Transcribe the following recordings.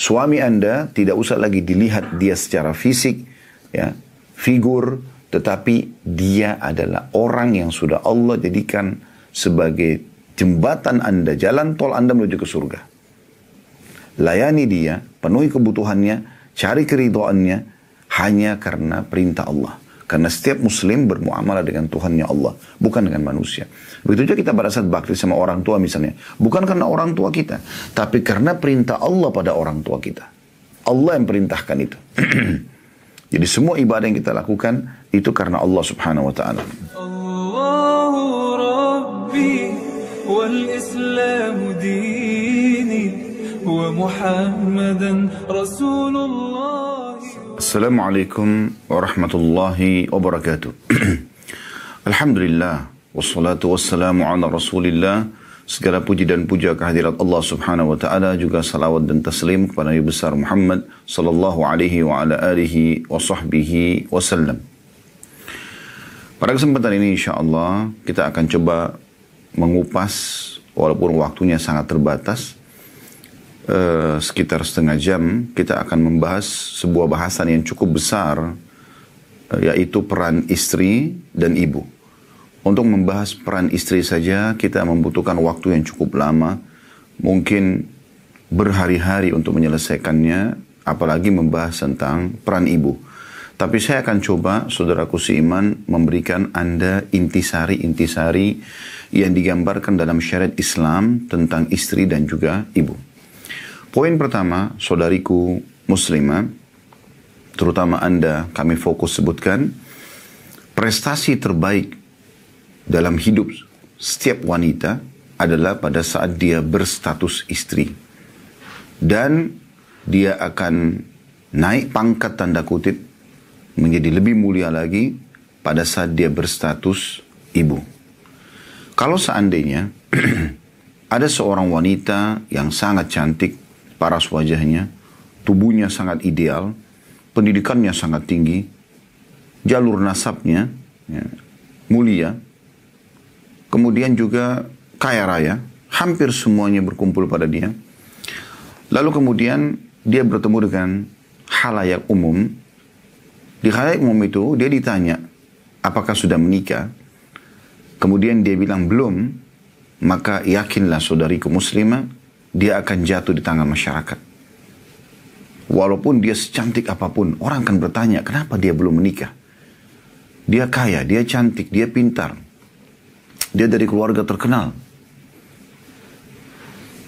suami Anda tidak usah lagi dilihat dia secara fisik, ya, figur, tetapi dia adalah orang yang sudah Allah jadikan sebagai jembatan Anda, jalan tol Anda menuju ke surga. Layani dia, penuhi kebutuhannya, cari keridoannya hanya karena perintah Allah. Karena setiap muslim bermuamalah dengan Tuhannya Allah, bukan dengan manusia. Begitu juga kita pada saat bakti sama orang tua misalnya. Bukan karena orang tua kita, tapi karena perintah Allah pada orang tua kita. Allah yang perintahkan itu. Jadi semua ibadah yang kita lakukan itu karena Allah subhanahu wa ta'ala. Assalamualaikum warahmatullahi wabarakatuh. Alhamdulillah. wassalatu wassalamu ala Rasulillah. Segala puji dan puja kehadirat Allah Subhanahu wa taala juga salawat dan taslim kepada Nabi besar Muhammad sallallahu alaihi wa ala alihi wa sahbihi wasallam. Pada kesempatan ini insyaallah kita akan coba mengupas walaupun waktunya sangat terbatas Eh, sekitar setengah jam kita akan membahas sebuah bahasan yang cukup besar eh, yaitu peran istri dan ibu. Untuk membahas peran istri saja kita membutuhkan waktu yang cukup lama, mungkin berhari-hari untuk menyelesaikannya, apalagi membahas tentang peran ibu. Tapi saya akan coba, saudaraku si iman memberikan Anda intisari-intisari yang digambarkan dalam syariat Islam tentang istri dan juga ibu. Poin pertama, saudariku muslimah, terutama Anda, kami fokus sebutkan, prestasi terbaik dalam hidup setiap wanita adalah pada saat dia berstatus istri. Dan dia akan naik pangkat tanda kutip menjadi lebih mulia lagi pada saat dia berstatus ibu. Kalau seandainya ada seorang wanita yang sangat cantik paras wajahnya, tubuhnya sangat ideal, pendidikannya sangat tinggi, jalur nasabnya ya, mulia, kemudian juga kaya raya, hampir semuanya berkumpul pada dia. Lalu kemudian dia bertemu dengan halayak umum. Di halayak umum itu dia ditanya, apakah sudah menikah? Kemudian dia bilang belum, maka yakinlah saudariku muslimah, dia akan jatuh di tangan masyarakat. Walaupun dia secantik apapun, orang akan bertanya, kenapa dia belum menikah? Dia kaya, dia cantik, dia pintar. Dia dari keluarga terkenal.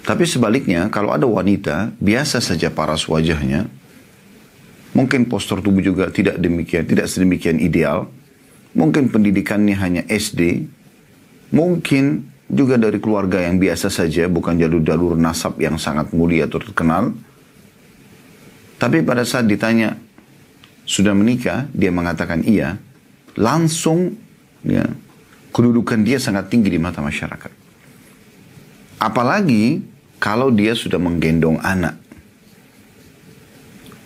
Tapi sebaliknya, kalau ada wanita, biasa saja paras wajahnya. Mungkin postur tubuh juga tidak demikian, tidak sedemikian ideal. Mungkin pendidikannya hanya SD. Mungkin juga dari keluarga yang biasa saja, bukan jalur-jalur nasab yang sangat mulia atau terkenal. Tapi pada saat ditanya, sudah menikah, dia mengatakan iya, langsung ya, kedudukan dia sangat tinggi di mata masyarakat. Apalagi kalau dia sudah menggendong anak.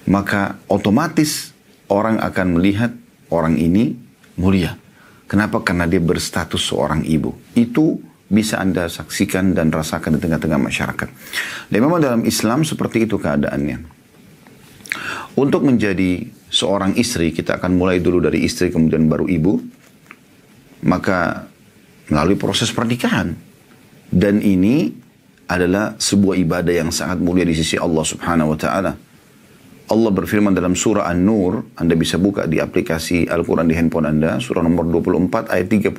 Maka otomatis orang akan melihat orang ini mulia. Kenapa? Karena dia berstatus seorang ibu. Itu bisa Anda saksikan dan rasakan di tengah-tengah masyarakat. Dan memang dalam Islam seperti itu keadaannya. Untuk menjadi seorang istri, kita akan mulai dulu dari istri kemudian baru ibu. Maka melalui proses pernikahan. Dan ini adalah sebuah ibadah yang sangat mulia di sisi Allah Subhanahu wa taala. Allah berfirman dalam surah An-Nur, Anda bisa buka di aplikasi Al-Quran di handphone Anda, surah nomor 24 ayat 32,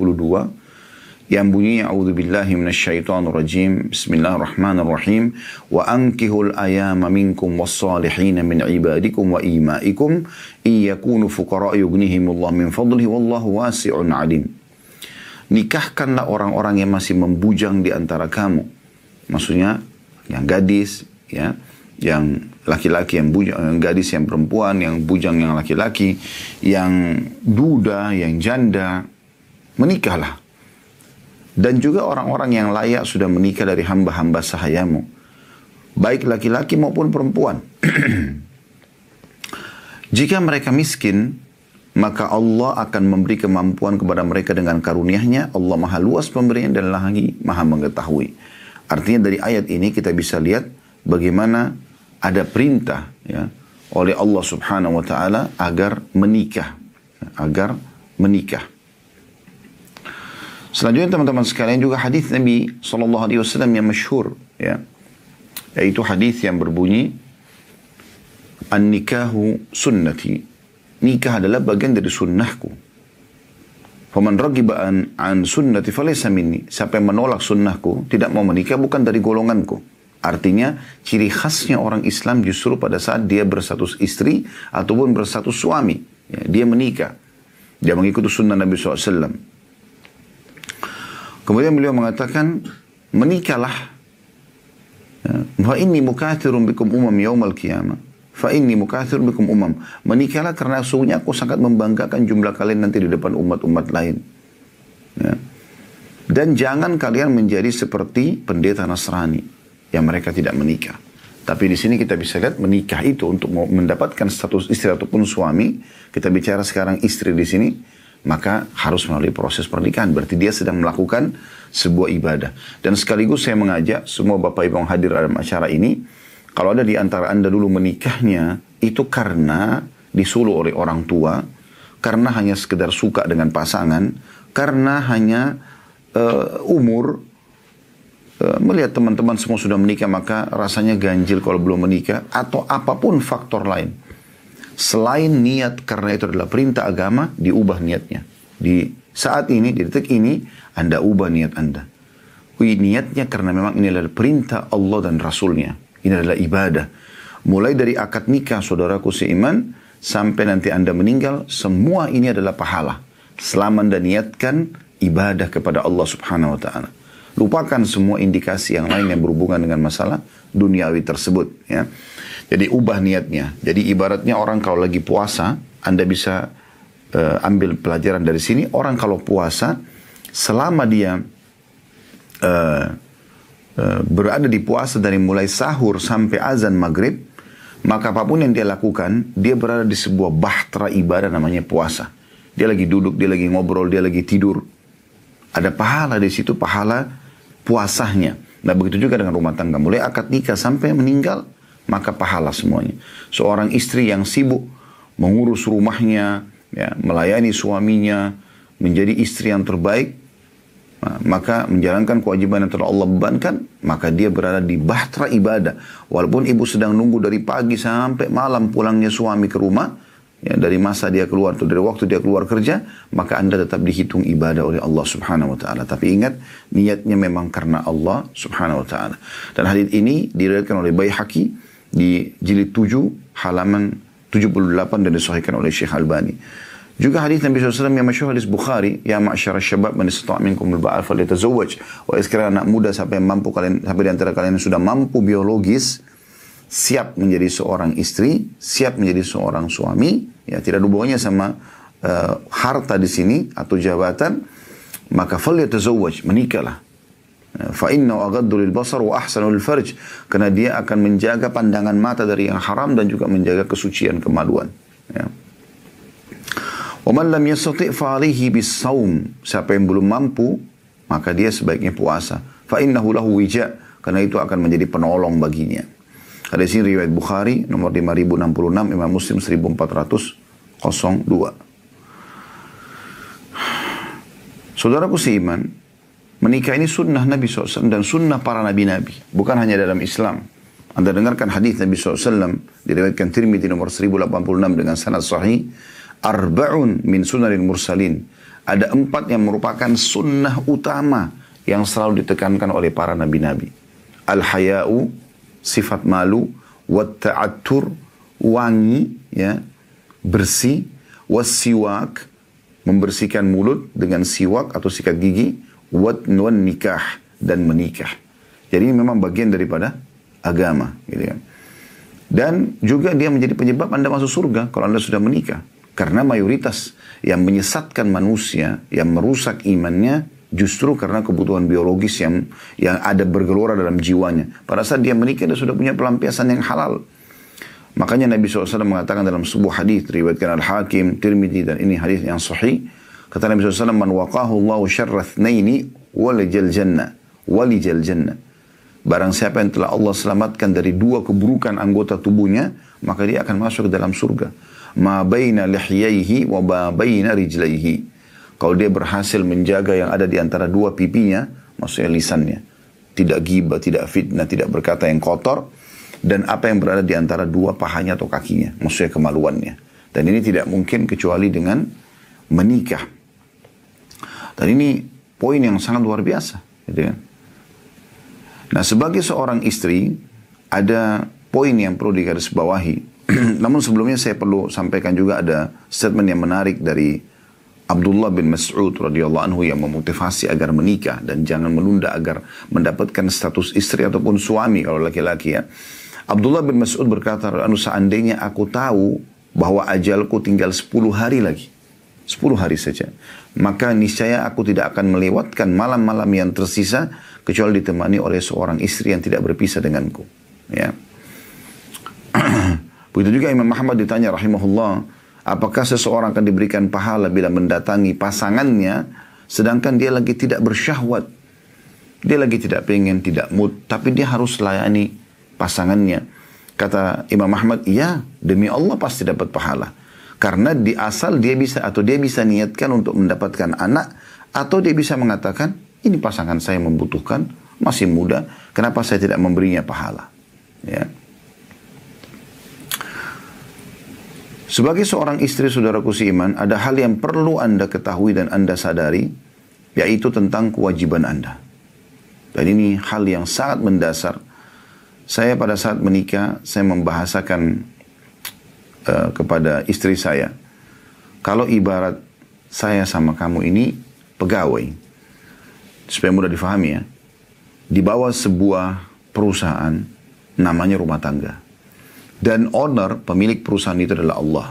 yang bunyinya a'udzubillahi rajim bismillahirrahmanirrahim wa ankihul ayama minkum wassalihin min ibadikum wa imaikum iyakunu fuqara yughnihimullah min fadlihi wallahu wasi'un alim nikahkanlah orang-orang yang masih membujang di antara kamu maksudnya yang gadis ya yang laki-laki yang bujang, yang gadis yang perempuan, yang bujang yang laki-laki, yang duda, yang janda, menikahlah dan juga orang-orang yang layak sudah menikah dari hamba-hamba sahayamu. Baik laki-laki maupun perempuan. Jika mereka miskin, maka Allah akan memberi kemampuan kepada mereka dengan karunia-Nya. Allah Maha Luas pemberian dan lagi Maha Mengetahui. Artinya dari ayat ini kita bisa lihat bagaimana ada perintah ya oleh Allah Subhanahu wa taala agar menikah, agar menikah. Selanjutnya teman-teman sekalian juga hadis Nabi Shallallahu Alaihi Wasallam yang masyhur, ya, yaitu hadis yang berbunyi an nikahu sunnati nikah adalah bagian dari sunnahku. Faman ragiba an, an sunnati falaysa minni. Siapa yang menolak sunnahku, tidak mau menikah bukan dari golonganku. Artinya, ciri khasnya orang Islam justru pada saat dia bersatus istri ataupun bersatus suami. Ya, dia menikah. Dia mengikuti sunnah Nabi SAW. Kemudian beliau mengatakan, menikahlah. Ya, Fa ini mukathirun bikum umam yaumal qiyamah. Fa ini mukathir bikum umam. Menikahlah karena sungguhnya aku sangat membanggakan jumlah kalian nanti di depan umat-umat lain. Ya. Dan jangan kalian menjadi seperti pendeta Nasrani yang mereka tidak menikah. Tapi di sini kita bisa lihat menikah itu untuk mendapatkan status istri ataupun suami. Kita bicara sekarang istri di sini maka harus melalui proses pernikahan. Berarti dia sedang melakukan sebuah ibadah. Dan sekaligus saya mengajak semua Bapak Ibu yang hadir dalam acara ini, kalau ada di antara Anda dulu menikahnya, itu karena disuluh oleh orang tua, karena hanya sekedar suka dengan pasangan, karena hanya uh, umur, eh, melihat teman-teman semua sudah menikah, maka rasanya ganjil kalau belum menikah, atau apapun faktor lain selain niat karena itu adalah perintah agama, diubah niatnya. Di saat ini, di detik ini, Anda ubah niat Anda. Ui, niatnya karena memang ini adalah perintah Allah dan Rasulnya. Ini adalah ibadah. Mulai dari akad nikah, saudaraku seiman, sampai nanti Anda meninggal, semua ini adalah pahala. Selama Anda niatkan ibadah kepada Allah subhanahu wa ta'ala. Lupakan semua indikasi yang lain yang berhubungan dengan masalah duniawi tersebut. Ya. Jadi ubah niatnya. Jadi ibaratnya orang kalau lagi puasa, Anda bisa uh, ambil pelajaran dari sini. Orang kalau puasa, selama dia uh, uh, berada di puasa dari mulai sahur sampai azan maghrib, maka apapun yang dia lakukan, dia berada di sebuah bahtera ibadah namanya puasa. Dia lagi duduk, dia lagi ngobrol, dia lagi tidur. Ada pahala di situ, pahala puasanya. Nah begitu juga dengan rumah tangga. Mulai akad nikah sampai meninggal, maka pahala semuanya. Seorang istri yang sibuk mengurus rumahnya, ya, melayani suaminya, menjadi istri yang terbaik, nah, maka menjalankan kewajiban yang telah Allah bebankan, maka dia berada di bahtera ibadah. Walaupun ibu sedang nunggu dari pagi sampai malam pulangnya suami ke rumah, ya, dari masa dia keluar atau dari waktu dia keluar kerja, maka anda tetap dihitung ibadah oleh Allah Subhanahu Wa Taala. Tapi ingat niatnya memang karena Allah Subhanahu Wa Taala. Dan hadith ini diriwayatkan oleh bayi haki di jilid 7 halaman 78 dan disahihkan oleh Syekh Albani. Juga hadis Nabi SAW yang masyhur hadis Bukhari, ya ma'syara syabab man istata' minkum al-ba'al falyatazawwaj. Wa sekalian anak muda sampai mampu kalian sampai di antara kalian yang sudah mampu biologis siap menjadi seorang istri, siap menjadi seorang suami, ya tidak ada hubungannya sama uh, harta di sini atau jabatan, maka falyatazawwaj, menikahlah fa inna aghaddu wa ahsanul farj karena dia akan menjaga pandangan mata dari yang haram dan juga menjaga kesucian kemaluan ya. Wa man lam yastati' fa siapa yang belum mampu maka dia sebaiknya puasa fa innahu lahu karena itu akan menjadi penolong baginya ada sini riwayat Bukhari nomor 5066 Imam Muslim 1402. Saudaraku seiman, Menikah ini sunnah Nabi SAW dan sunnah para nabi-nabi. Bukan hanya dalam Islam. Anda dengarkan hadis Nabi SAW. Diriwayatkan Tirmidzi nomor 1086 dengan sanad sahih. Arba'un min sunnahin mursalin. Ada empat yang merupakan sunnah utama yang selalu ditekankan oleh para nabi-nabi. Al-haya'u, sifat malu, wat-ta'attur, wangi, ya, bersih, was-siwak, membersihkan mulut dengan siwak atau sikat gigi, nuan nikah dan menikah. Jadi ini memang bagian daripada agama, gitu kan. Dan juga dia menjadi penyebab Anda masuk surga kalau Anda sudah menikah. Karena mayoritas yang menyesatkan manusia, yang merusak imannya, justru karena kebutuhan biologis yang yang ada bergelora dalam jiwanya. Pada saat dia menikah, dia sudah punya pelampiasan yang halal. Makanya Nabi SAW mengatakan dalam sebuah hadis riwayatkan Al-Hakim, Tirmidzi dan ini hadis yang sahih, Kata Nabi SAW, Man waqahu Allahu naini walijal jannah. Walijal jannah. Barang siapa yang telah Allah selamatkan dari dua keburukan anggota tubuhnya, maka dia akan masuk ke dalam surga. Ma baina lihyaihi wa ma baina rijlaihi. Kalau dia berhasil menjaga yang ada di antara dua pipinya, maksudnya lisannya, tidak gibah, tidak fitnah, tidak berkata yang kotor, dan apa yang berada di antara dua pahanya atau kakinya, maksudnya kemaluannya. Dan ini tidak mungkin kecuali dengan menikah. Dan ini poin yang sangat luar biasa. Gitu ya. Nah sebagai seorang istri, ada poin yang perlu digarisbawahi. Namun sebelumnya saya perlu sampaikan juga ada statement yang menarik dari Abdullah bin Mas'ud radhiyallahu anhu yang memotivasi agar menikah dan jangan menunda agar mendapatkan status istri ataupun suami kalau laki-laki ya. Abdullah bin Mas'ud berkata, "Anu seandainya aku tahu bahwa ajalku tinggal 10 hari lagi, 10 hari saja. Maka niscaya aku tidak akan melewatkan malam-malam yang tersisa kecuali ditemani oleh seorang istri yang tidak berpisah denganku. Ya. Begitu juga Imam Ahmad ditanya rahimahullah, apakah seseorang akan diberikan pahala bila mendatangi pasangannya sedangkan dia lagi tidak bersyahwat? Dia lagi tidak pengen, tidak mood, tapi dia harus layani pasangannya. Kata Imam Ahmad, ya demi Allah pasti dapat pahala. Karena di asal dia bisa atau dia bisa niatkan untuk mendapatkan anak atau dia bisa mengatakan ini pasangan saya membutuhkan masih muda, kenapa saya tidak memberinya pahala? Ya. Sebagai seorang istri saudara kusiman ada hal yang perlu Anda ketahui dan Anda sadari, yaitu tentang kewajiban Anda. Dan ini hal yang sangat mendasar. Saya pada saat menikah, saya membahasakan Eh, kepada istri saya, kalau ibarat saya sama kamu ini pegawai, supaya mudah difahami ya, di bawah sebuah perusahaan namanya rumah tangga. Dan owner, pemilik perusahaan itu adalah Allah.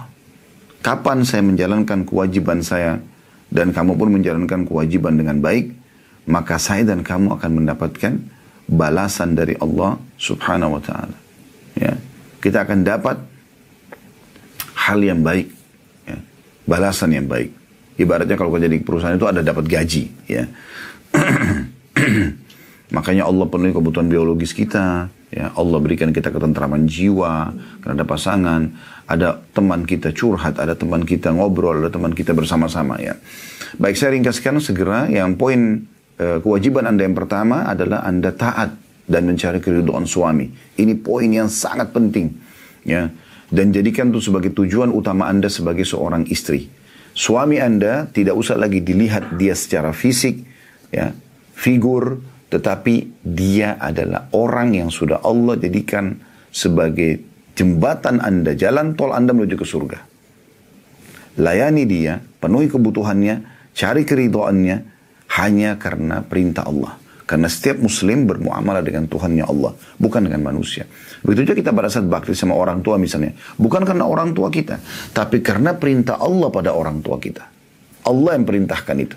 Kapan saya menjalankan kewajiban saya dan kamu pun menjalankan kewajiban dengan baik, maka saya dan kamu akan mendapatkan balasan dari Allah Subhanahu wa taala. Ya. Kita akan dapat hal yang baik, ya. balasan yang baik. Ibaratnya kalau kerja di perusahaan itu ada dapat gaji, ya. Makanya Allah penuhi kebutuhan biologis kita, ya. Allah berikan kita ketentraman jiwa, karena ada pasangan, ada teman kita curhat, ada teman kita ngobrol, ada teman kita bersama-sama, ya. Baik, saya ringkaskan segera yang poin e, kewajiban Anda yang pertama adalah Anda taat dan mencari keridhaan suami. Ini poin yang sangat penting, ya dan jadikan itu sebagai tujuan utama Anda sebagai seorang istri. Suami Anda tidak usah lagi dilihat dia secara fisik, ya, figur, tetapi dia adalah orang yang sudah Allah jadikan sebagai jembatan Anda, jalan tol Anda menuju ke surga. Layani dia, penuhi kebutuhannya, cari keridoannya hanya karena perintah Allah. Karena setiap muslim bermuamalah dengan Tuhannya Allah, bukan dengan manusia. Begitu juga kita pada saat bakti sama orang tua misalnya. Bukan karena orang tua kita, tapi karena perintah Allah pada orang tua kita. Allah yang perintahkan itu.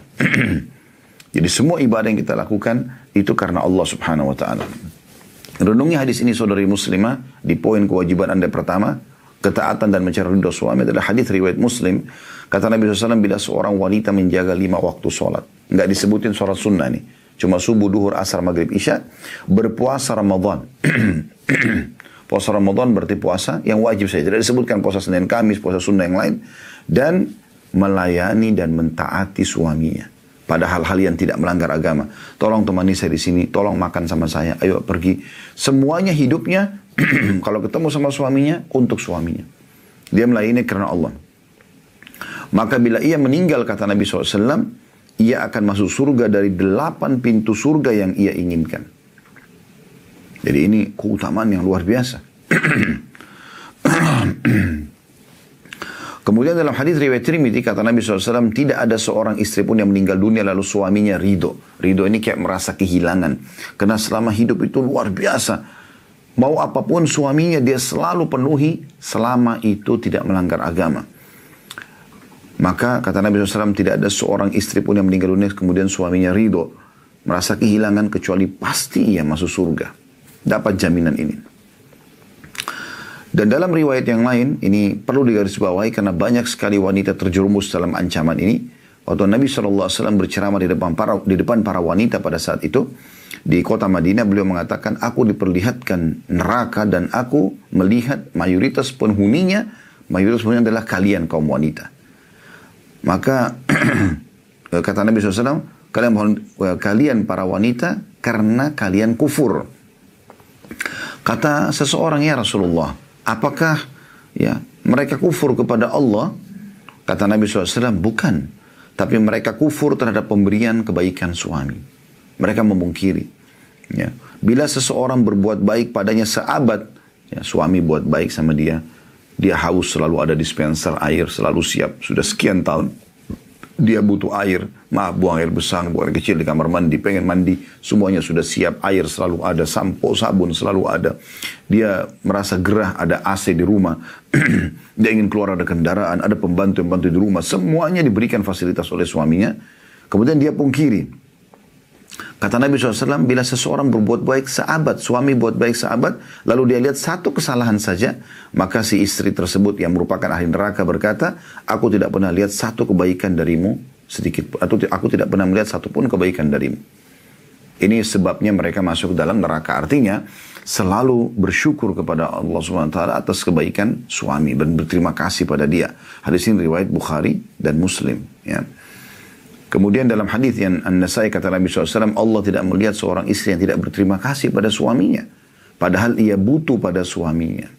Jadi semua ibadah yang kita lakukan itu karena Allah subhanahu wa ta'ala. Renungi hadis ini saudari muslimah di poin kewajiban anda pertama, ketaatan dan mencari ridho suami adalah hadis riwayat muslim. Kata Nabi SAW bila seorang wanita menjaga lima waktu sholat. Nggak disebutin sholat sunnah nih. Cuma subuh, duhur, asar, maghrib, isya. Berpuasa Ramadan. puasa Ramadan berarti puasa yang wajib saja. Tidak disebutkan puasa Senin, Kamis, puasa Sunda yang lain. Dan melayani dan mentaati suaminya. Pada hal-hal yang tidak melanggar agama. Tolong temani saya di sini. Tolong makan sama saya. Ayo pergi. Semuanya hidupnya. kalau ketemu sama suaminya, untuk suaminya. Dia melayani karena Allah. Maka bila ia meninggal kata Nabi SAW, ia akan masuk surga dari delapan pintu surga yang ia inginkan. Jadi ini keutamaan yang luar biasa. Kemudian dalam hadis riwayat Tirmidzi kata Nabi SAW tidak ada seorang istri pun yang meninggal dunia lalu suaminya ridho. Ridho ini kayak merasa kehilangan. Karena selama hidup itu luar biasa. Mau apapun suaminya dia selalu penuhi selama itu tidak melanggar agama. Maka kata Nabi SAW tidak ada seorang istri pun yang meninggal dunia kemudian suaminya ridho. Merasa kehilangan kecuali pasti ia masuk surga. Dapat jaminan ini. Dan dalam riwayat yang lain, ini perlu digarisbawahi karena banyak sekali wanita terjerumus dalam ancaman ini. Waktu Nabi SAW berceramah di depan para, di depan para wanita pada saat itu, di kota Madinah beliau mengatakan, aku diperlihatkan neraka dan aku melihat mayoritas penghuninya, mayoritas penghuninya adalah kalian kaum wanita. Maka eh, kata Nabi SAW, kalian mohon eh, kalian para wanita karena kalian kufur. Kata seseorang ya Rasulullah, apakah ya mereka kufur kepada Allah? Kata Nabi SAW, bukan. Tapi mereka kufur terhadap pemberian kebaikan suami. Mereka memungkiri. Ya. Bila seseorang berbuat baik padanya seabad, ya, suami buat baik sama dia, dia haus selalu ada dispenser air selalu siap. Sudah sekian tahun dia butuh air. Maaf buang air besar, buang air kecil di kamar mandi. Pengen mandi semuanya sudah siap. Air selalu ada, sampo, sabun selalu ada. Dia merasa gerah ada AC di rumah. dia ingin keluar ada kendaraan, ada pembantu-pembantu di rumah. Semuanya diberikan fasilitas oleh suaminya. Kemudian dia pungkiri. Kata Nabi SAW, bila seseorang berbuat baik seabad, suami buat baik seabad, lalu dia lihat satu kesalahan saja, maka si istri tersebut yang merupakan ahli neraka berkata, aku tidak pernah lihat satu kebaikan darimu sedikit, atau aku tidak pernah melihat satupun kebaikan darimu. Ini sebabnya mereka masuk dalam neraka. Artinya, selalu bersyukur kepada Allah SWT atas kebaikan suami dan berterima kasih pada dia. Hadis ini riwayat Bukhari dan Muslim. Ya. Kemudian dalam hadis yang An-Nasai kata Nabi SAW, Allah tidak melihat seorang istri yang tidak berterima kasih pada suaminya. Padahal ia butuh pada suaminya.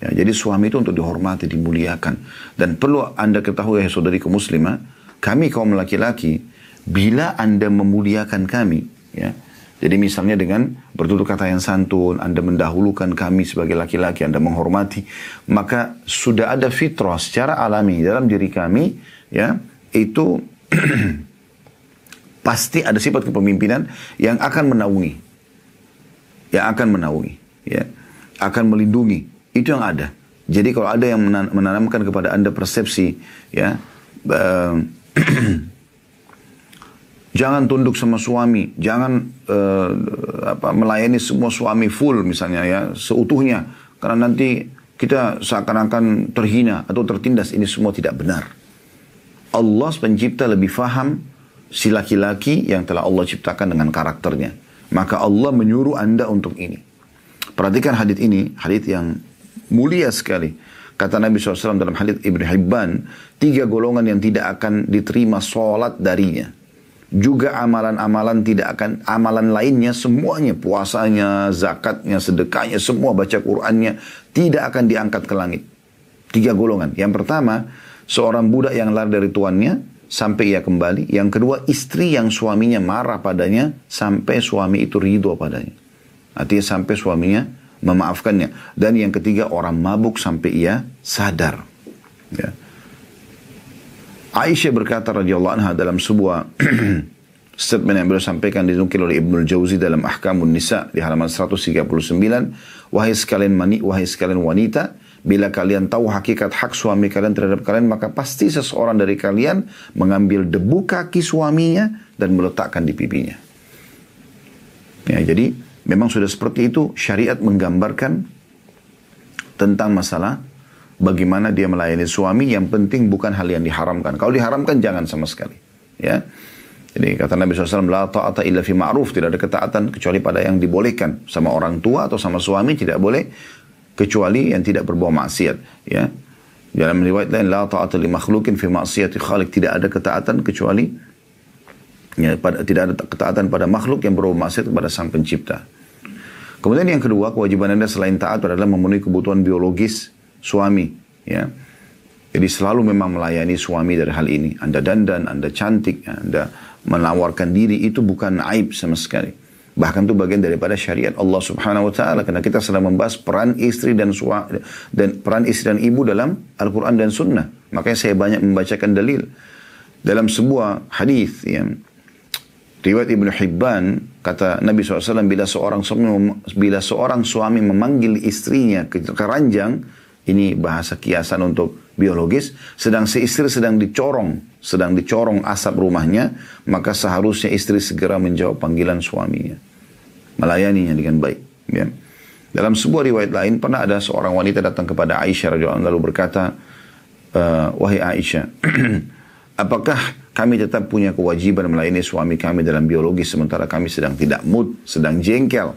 Ya, jadi suami itu untuk dihormati, dimuliakan. Dan perlu anda ketahui ya saudari ke muslimah, kami kaum laki-laki, bila anda memuliakan kami, ya, jadi misalnya dengan bertutur kata yang santun, Anda mendahulukan kami sebagai laki-laki, Anda menghormati, maka sudah ada fitrah secara alami dalam diri kami, ya, itu pasti ada sifat kepemimpinan yang akan menaungi. Yang akan menaungi, ya. Akan melindungi. Itu yang ada. Jadi kalau ada yang menanamkan kepada Anda persepsi ya jangan tunduk sama suami, jangan uh, apa melayani semua suami full misalnya ya seutuhnya karena nanti kita seakan-akan terhina atau tertindas ini semua tidak benar. Allah pencipta lebih faham si laki-laki yang telah Allah ciptakan dengan karakternya. Maka Allah menyuruh Anda untuk ini. Perhatikan hadith ini, hadith yang mulia sekali. Kata Nabi SAW dalam hadith Ibn Hibban, tiga golongan yang tidak akan diterima sholat darinya. Juga amalan-amalan tidak akan, amalan lainnya semuanya, puasanya, zakatnya, sedekahnya, semua baca Qur'annya, tidak akan diangkat ke langit. Tiga golongan. Yang pertama, seorang budak yang lari dari tuannya sampai ia kembali. Yang kedua, istri yang suaminya marah padanya sampai suami itu ridho padanya. Artinya sampai suaminya memaafkannya. Dan yang ketiga, orang mabuk sampai ia sadar. Ya. Aisyah berkata radhiyallahu anha dalam sebuah statement yang beliau sampaikan dinukil oleh Ibnu Jauzi dalam Ahkamun Nisa di halaman 139, wahai sekalian mani, wahai sekalian wanita, Bila kalian tahu hakikat hak suami kalian terhadap kalian, maka pasti seseorang dari kalian mengambil debu kaki suaminya dan meletakkan di pipinya. Ya, jadi memang sudah seperti itu syariat menggambarkan tentang masalah bagaimana dia melayani suami yang penting bukan hal yang diharamkan. Kalau diharamkan jangan sama sekali. Ya. Jadi kata Nabi SAW, La ta'ata illa fi ma'ruf. Tidak ada ketaatan kecuali pada yang dibolehkan. Sama orang tua atau sama suami tidak boleh kecuali yang tidak berbuah maksiat ya dalam riwayat lain la ta'ata li makhlukin fi ma'siyati khaliq tidak ada ketaatan kecuali ya, pada, tidak ada ketaatan pada makhluk yang berbuat maksiat kepada sang pencipta kemudian yang kedua kewajiban anda selain taat adalah memenuhi kebutuhan biologis suami ya jadi selalu memang melayani suami dari hal ini anda dandan anda cantik anda menawarkan diri itu bukan aib sama sekali Bahkan itu bagian daripada syariat Allah Subhanahu wa taala karena kita sedang membahas peran istri dan sua, dan peran istri dan ibu dalam Al-Qur'an dan Sunnah. Makanya saya banyak membacakan dalil dalam sebuah hadis yang riwayat Ibnu Hibban kata Nabi SAW bila seorang suami bila seorang suami memanggil istrinya ke keranjang ini bahasa kiasan untuk biologis, sedang si istri sedang dicorong, sedang dicorong asap rumahnya, maka seharusnya istri segera menjawab panggilan suaminya. Melayaninya dengan baik. Ya. Dalam sebuah riwayat lain, pernah ada seorang wanita datang kepada Aisyah radhiyallahu lalu berkata, e, Wahai Aisyah, apakah kami tetap punya kewajiban melayani suami kami dalam biologis sementara kami sedang tidak mood, sedang jengkel.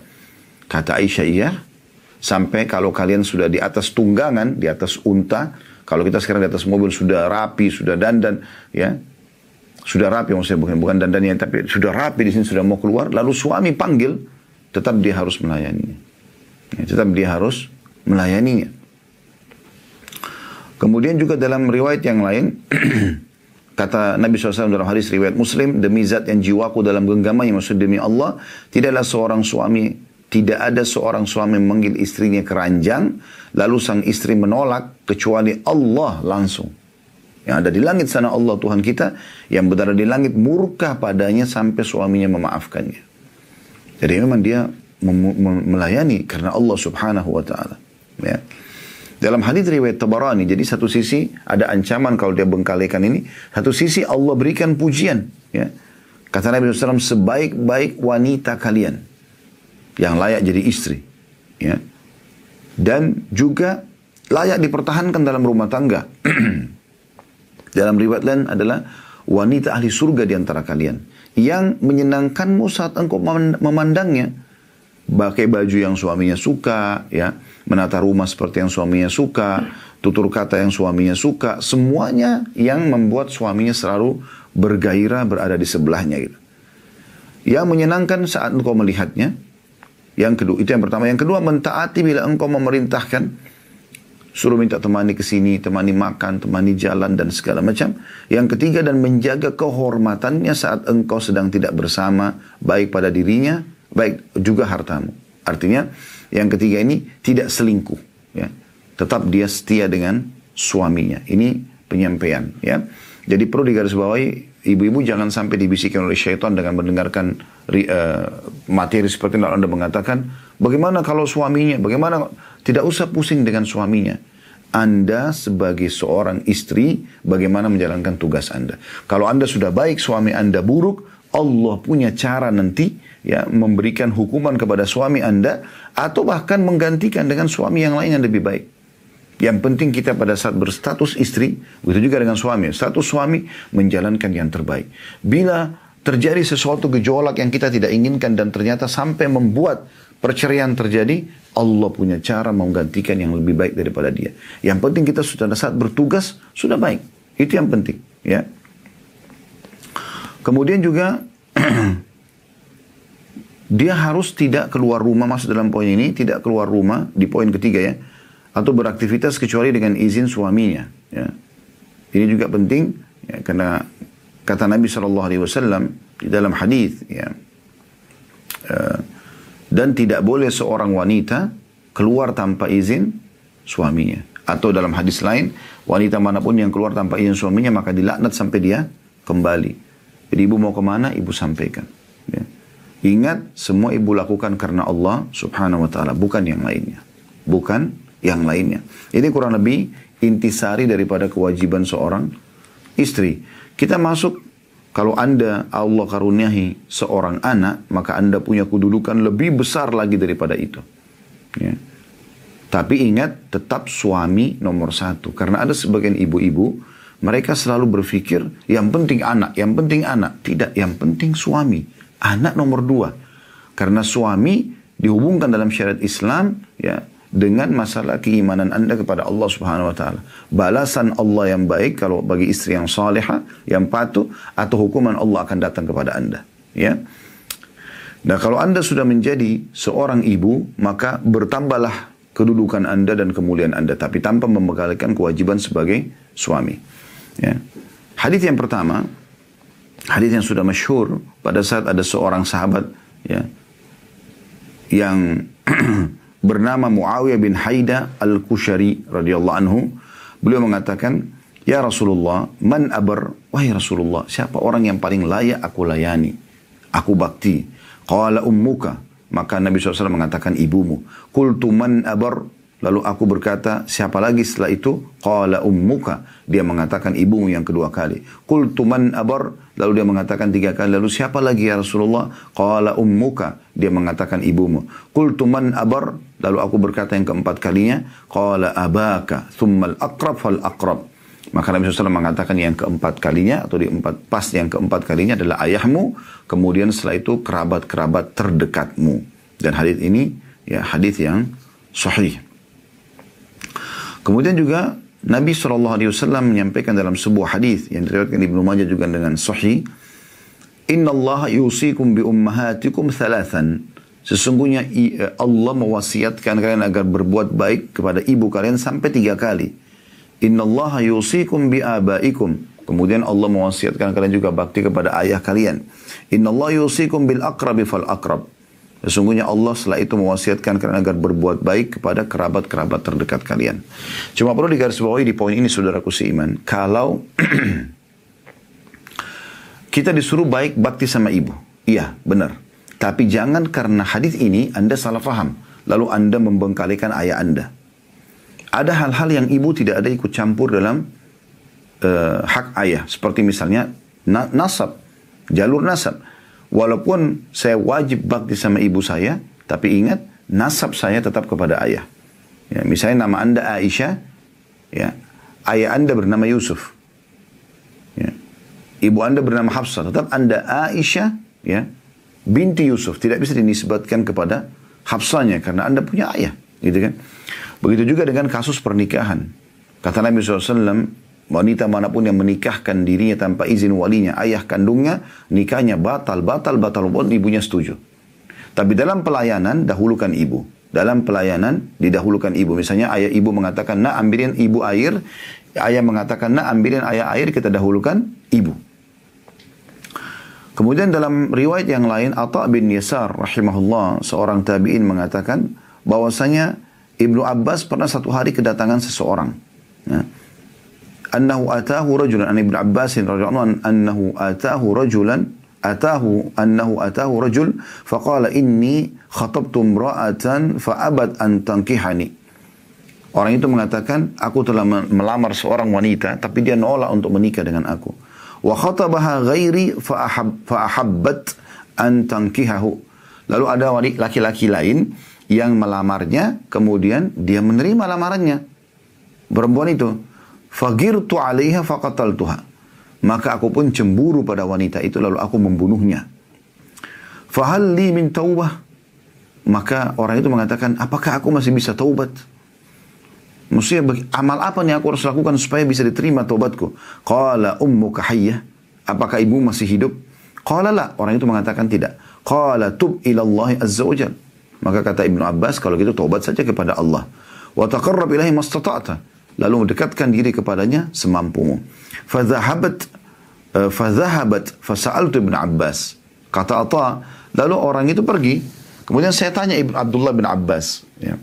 Kata Aisyah, iya. Sampai kalau kalian sudah di atas tunggangan, di atas unta, kalau kita sekarang di atas mobil sudah rapi, sudah dandan, ya. Sudah rapi maksudnya bukan bukan yang tapi sudah rapi di sini sudah mau keluar, lalu suami panggil, tetap dia harus melayaninya. Ya, tetap dia harus melayaninya. Kemudian juga dalam riwayat yang lain Kata Nabi SAW dalam hadis riwayat Muslim, demi zat yang jiwaku dalam genggamannya, maksud demi Allah, tidaklah seorang suami tidak ada seorang suami memanggil istrinya keranjang, lalu sang istri menolak, kecuali Allah langsung. Yang ada di langit sana Allah Tuhan kita, yang berada di langit murka padanya sampai suaminya memaafkannya. Jadi memang dia melayani karena Allah subhanahu wa ta'ala. Ya. Dalam hadis riwayat Tabarani, jadi satu sisi ada ancaman kalau dia bengkalikan ini, satu sisi Allah berikan pujian. Ya. Kata Nabi SAW, sebaik-baik wanita kalian yang layak jadi istri. Ya. Dan juga layak dipertahankan dalam rumah tangga. dalam riwayat lain adalah wanita ahli surga di antara kalian yang menyenangkanmu saat engkau memandangnya pakai baju yang suaminya suka ya menata rumah seperti yang suaminya suka tutur kata yang suaminya suka semuanya yang membuat suaminya selalu bergairah berada di sebelahnya gitu yang menyenangkan saat engkau melihatnya yang kedua, itu yang pertama. Yang kedua, mentaati bila engkau memerintahkan. Suruh minta temani ke sini, temani makan, temani jalan, dan segala macam. Yang ketiga, dan menjaga kehormatannya saat engkau sedang tidak bersama, baik pada dirinya, baik juga hartamu. Artinya, yang ketiga ini tidak selingkuh. Ya. Tetap dia setia dengan suaminya. Ini penyampaian. Ya. Jadi perlu digarisbawahi ibu-ibu jangan sampai dibisikin oleh syaitan dengan mendengarkan uh, materi seperti yang Anda mengatakan, bagaimana kalau suaminya, bagaimana tidak usah pusing dengan suaminya. Anda sebagai seorang istri, bagaimana menjalankan tugas Anda. Kalau Anda sudah baik, suami Anda buruk, Allah punya cara nanti ya memberikan hukuman kepada suami Anda atau bahkan menggantikan dengan suami yang lain yang lebih baik. Yang penting kita pada saat berstatus istri, begitu juga dengan suami. Status suami menjalankan yang terbaik. Bila terjadi sesuatu gejolak yang kita tidak inginkan dan ternyata sampai membuat perceraian terjadi, Allah punya cara menggantikan yang lebih baik daripada dia. Yang penting kita sudah pada saat bertugas sudah baik. Itu yang penting, ya. Kemudian juga dia harus tidak keluar rumah masuk dalam poin ini, tidak keluar rumah di poin ketiga ya atau beraktivitas kecuali dengan izin suaminya. Ya. Ini juga penting ya, karena kata Nabi Shallallahu Alaihi Wasallam di dalam hadis ya, uh, dan tidak boleh seorang wanita keluar tanpa izin suaminya. Atau dalam hadis lain, wanita manapun yang keluar tanpa izin suaminya maka dilaknat sampai dia kembali. Jadi ibu mau kemana, ibu sampaikan. Ya. Ingat, semua ibu lakukan karena Allah subhanahu wa ta'ala, bukan yang lainnya. Bukan yang lainnya. Ini kurang lebih intisari daripada kewajiban seorang istri. Kita masuk kalau Anda Allah karuniahi seorang anak, maka Anda punya kedudukan lebih besar lagi daripada itu. Ya. Tapi ingat, tetap suami nomor satu. Karena ada sebagian ibu-ibu, mereka selalu berpikir, yang penting anak, yang penting anak. Tidak, yang penting suami. Anak nomor dua. Karena suami dihubungkan dalam syariat Islam, ya dengan masalah keimanan Anda kepada Allah Subhanahu wa taala. Balasan Allah yang baik kalau bagi istri yang salihah, yang patuh atau hukuman Allah akan datang kepada Anda, ya. Nah, kalau Anda sudah menjadi seorang ibu, maka bertambahlah kedudukan Anda dan kemuliaan Anda tapi tanpa membekalkan kewajiban sebagai suami. Ya. Hadis yang pertama, hadis yang sudah masyhur pada saat ada seorang sahabat ya yang bernama Muawiyah bin Haida Al-Kushari radhiyallahu anhu. Beliau mengatakan, "Ya Rasulullah, man abar? Wahai Rasulullah, siapa orang yang paling layak aku layani? Aku bakti." Qala ummuka. Maka Nabi SAW mengatakan ibumu. Kultu man abar? Lalu aku berkata, siapa lagi setelah itu? Qala ummuka. Dia mengatakan ibumu yang kedua kali. Qultu man abar. Lalu dia mengatakan tiga kali. Lalu siapa lagi ya Rasulullah? Qala ummuka. Dia mengatakan ibumu. Qultu man abar. Lalu aku berkata yang keempat kalinya. Qala abaka. Thummal akrab fal akrab. Maka Nabi SAW mengatakan yang keempat kalinya atau di empat pas yang keempat kalinya adalah ayahmu. Kemudian setelah itu kerabat-kerabat terdekatmu. Dan hadis ini ya hadis yang sahih. Kemudian juga Nabi SAW menyampaikan dalam sebuah hadis yang diriwayatkan Ibnu Majah juga dengan sahih, "Inna Allah yusikum bi ummahatikum thalathan." Sesungguhnya eh, Allah mewasiatkan kalian agar berbuat baik kepada ibu kalian sampai tiga kali. Inna Allah yusikum bi abaikum. Kemudian Allah mewasiatkan kalian juga bakti kepada ayah kalian. Inna Allah yusikum bil akrabi fal akrab. Sesungguhnya Allah setelah itu mewasiatkan kalian agar berbuat baik kepada kerabat-kerabat terdekat kalian. Cuma perlu digarisbawahi di poin ini saudaraku seiman. Kalau kita disuruh baik bakti sama ibu. Iya, benar. Tapi jangan karena hadis ini Anda salah faham. Lalu Anda membengkalikan ayah Anda. Ada hal-hal yang ibu tidak ada ikut campur dalam uh, hak ayah. Seperti misalnya na nasab, jalur nasab. Walaupun saya wajib bakti sama ibu saya, tapi ingat nasab saya tetap kepada ayah. Ya, misalnya nama anda Aisyah, ya, ayah anda bernama Yusuf. Ya. Ibu anda bernama Hafsah, tetap anda Aisyah, ya, binti Yusuf. Tidak bisa dinisbatkan kepada Hafsahnya karena anda punya ayah, gitu kan? Begitu juga dengan kasus pernikahan. Kata Nabi SAW, Wanita manapun yang menikahkan dirinya tanpa izin walinya, ayah kandungnya, nikahnya batal, batal, batal, pun ibunya setuju. Tapi dalam pelayanan, dahulukan ibu. Dalam pelayanan, didahulukan ibu. Misalnya ayah ibu mengatakan, nak ambilin ibu air. Ayah mengatakan, nak ambilin ayah air, kita dahulukan ibu. Kemudian dalam riwayat yang lain, Atta bin Yasar rahimahullah, seorang tabi'in mengatakan, bahwasanya Ibnu Abbas pernah satu hari kedatangan seseorang. Ya annahu atahu rajulan an Ibnu Abbas radhiyallahu anhu annahu atahu rajulan atahu annahu atahu rajul faqala inni khatabtu imra'atan fa abat an tankihani Orang itu mengatakan, aku telah melamar seorang wanita, tapi dia nolak untuk menikah dengan aku. Wa khatabaha ghairi fa'ahabbat an tankihahu. Lalu ada laki-laki lain yang melamarnya, kemudian dia menerima lamarannya. Perempuan itu. Fagirtu alaiha Tuha Maka aku pun cemburu pada wanita itu lalu aku membunuhnya. li min taubah. Maka orang itu mengatakan, apakah aku masih bisa taubat? Maksudnya amal apa nih aku harus lakukan supaya bisa diterima taubatku? Qala ummu kahiyah Apakah ibu masih hidup? Qala la. Orang itu mengatakan tidak. Qala tub ilallahi azza wajal. Maka kata Ibnu Abbas, kalau gitu taubat saja kepada Allah. Wa taqarrab ilahi mastata'ta lalu mendekatkan diri kepadanya semampumu. Fadhahabat eh, fadhahabat fasa'altu Ibn Abbas. Kata Atta, lalu orang itu pergi. Kemudian saya tanya Ibn Abdullah bin Abbas. Ya.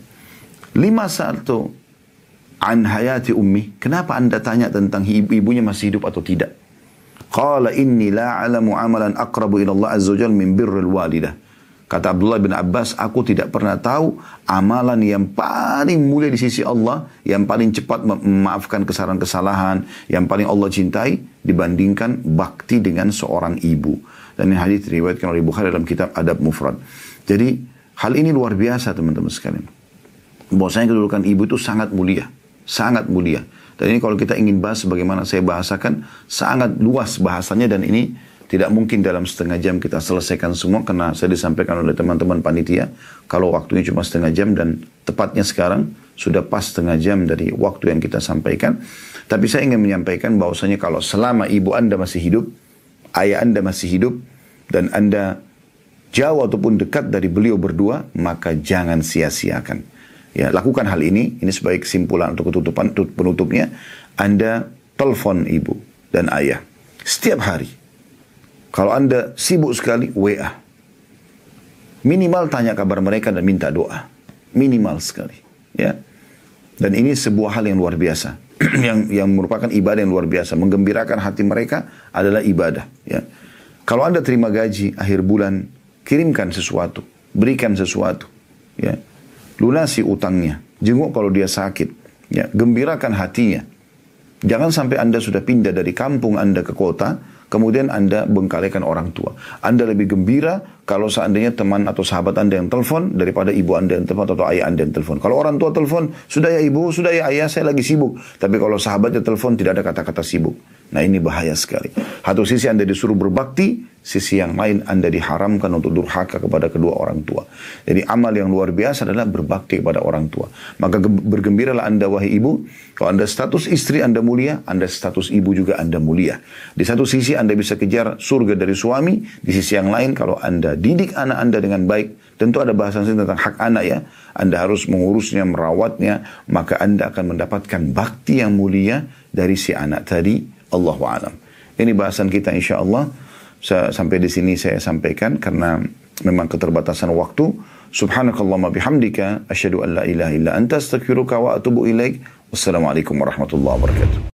Lima satu an hayati ummi. Kenapa anda tanya tentang ibu-ibunya masih hidup atau tidak? Qala inni la alamu amalan akrabu ila Allah azza min birril walidah. Kata Abdullah bin Abbas, aku tidak pernah tahu amalan yang paling mulia di sisi Allah, yang paling cepat memaafkan kesalahan-kesalahan, yang paling Allah cintai, dibandingkan bakti dengan seorang ibu. Dan ini hadis diriwayatkan oleh Bukhari dalam kitab Adab Mufrad. Jadi, hal ini luar biasa teman-teman sekalian. Bahwasanya kedudukan ibu itu sangat mulia. Sangat mulia. Dan ini kalau kita ingin bahas bagaimana saya bahasakan, sangat luas bahasanya dan ini tidak mungkin dalam setengah jam kita selesaikan semua karena saya disampaikan oleh teman-teman panitia kalau waktunya cuma setengah jam dan tepatnya sekarang sudah pas setengah jam dari waktu yang kita sampaikan. Tapi saya ingin menyampaikan bahwasanya kalau selama ibu Anda masih hidup, ayah Anda masih hidup dan Anda jauh ataupun dekat dari beliau berdua, maka jangan sia-siakan. Ya, lakukan hal ini. Ini sebagai kesimpulan untuk penutupnya. Anda telepon ibu dan ayah setiap hari kalau Anda sibuk sekali, WA. Minimal tanya kabar mereka dan minta doa. Minimal sekali. Ya. Dan ini sebuah hal yang luar biasa. yang yang merupakan ibadah yang luar biasa. Menggembirakan hati mereka adalah ibadah. Ya. Kalau Anda terima gaji akhir bulan, kirimkan sesuatu. Berikan sesuatu. Ya. Lunasi utangnya. Jenguk kalau dia sakit. Ya. Gembirakan hatinya. Jangan sampai Anda sudah pindah dari kampung Anda ke kota, kemudian Anda bengkalekan orang tua. Anda lebih gembira kalau seandainya teman atau sahabat Anda yang telepon daripada ibu Anda yang telepon atau ayah Anda yang telepon. Kalau orang tua telepon, sudah ya ibu, sudah ya ayah, saya lagi sibuk. Tapi kalau sahabatnya telepon tidak ada kata-kata sibuk. Nah ini bahaya sekali. Satu sisi Anda disuruh berbakti, sisi yang lain Anda diharamkan untuk durhaka kepada kedua orang tua. Jadi amal yang luar biasa adalah berbakti kepada orang tua. Maka bergembiralah Anda wahai ibu, kalau Anda status istri Anda mulia, Anda status ibu juga Anda mulia. Di satu sisi Anda bisa kejar surga dari suami, di sisi yang lain kalau Anda didik anak Anda dengan baik, tentu ada bahasan tentang hak anak ya. Anda harus mengurusnya, merawatnya, maka Anda akan mendapatkan bakti yang mulia dari si anak tadi Allah alam. Ini bahasan kita insya Allah. sampai di sini saya sampaikan karena memang keterbatasan waktu. Subhanakallahumma bihamdika asyhadu an la ilaha illa anta astaghfiruka wa atubu ilaik. Wassalamualaikum warahmatullahi wabarakatuh.